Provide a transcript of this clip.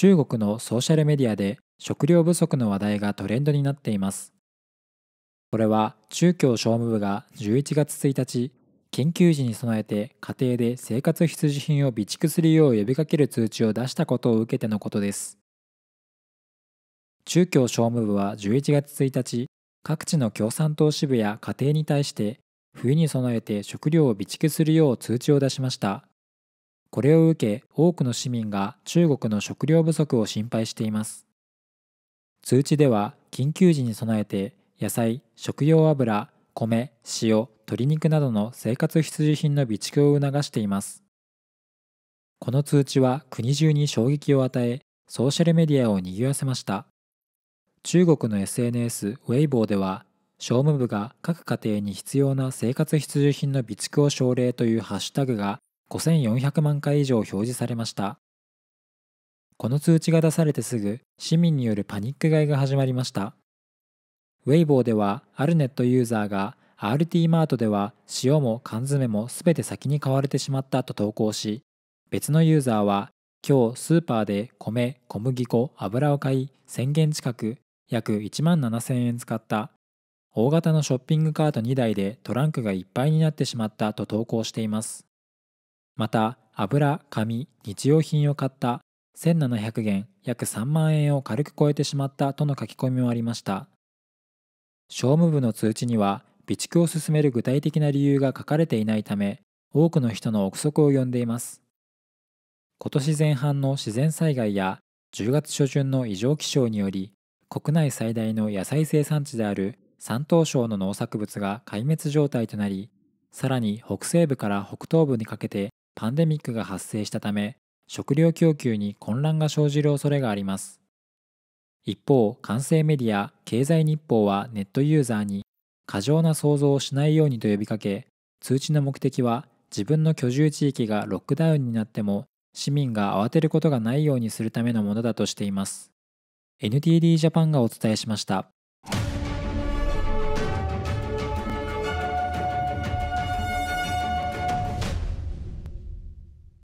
中国のソーシャルメディアで食料不足の話題がトレンドになっています。これは中共商務部が11月1日、緊急時に備えて家庭で生活必需品を備蓄するよう呼びかける通知を出したことを受けてのことです。中共商務部は11月1日、各地の共産党支部や家庭に対して、冬に備えて食料を備蓄するよう通知を出しました。これを受け多くの市民が中国の食料不足を心配しています通知では緊急時に備えて野菜食用油米塩鶏肉などの生活必需品の備蓄を促していますこの通知は国中に衝撃を与えソーシャルメディアを賑わせました中国の SNS ウェイボーでは商務部が各家庭に必要な生活必需品の備蓄を奨励というハッシュタグが5400万回以上表示されました。この通知が出されてすぐ、市民によるパニック買いが始まりました。ウェイボーでは、アルネットユーザーが、RT マートでは塩も缶詰もすべて先に買われてしまったと投稿し、別のユーザーは、今日スーパーで米、小麦粉、油を買い、1000元近く、約1万7000円使った。大型のショッピングカート2台でトランクがいっぱいになってしまったと投稿しています。また油紙日用品を買った1700元約3万円を軽く超えてしまったとの書き込みもありました商務部の通知には備蓄を進める具体的な理由が書かれていないため多くの人の憶測を呼んでいます今年前半の自然災害や10月初旬の異常気象により国内最大の野菜生産地である山東省の農作物が壊滅状態となりさらに北西部から北東部にかけてパンデミックが発生したため食料供給に混乱が生じる恐れがあります一方完成メディア経済日報はネットユーザーに過剰な想像をしないようにと呼びかけ通知の目的は自分の居住地域がロックダウンになっても市民が慌てることがないようにするためのものだとしています NTD ジャパンがお伝えしました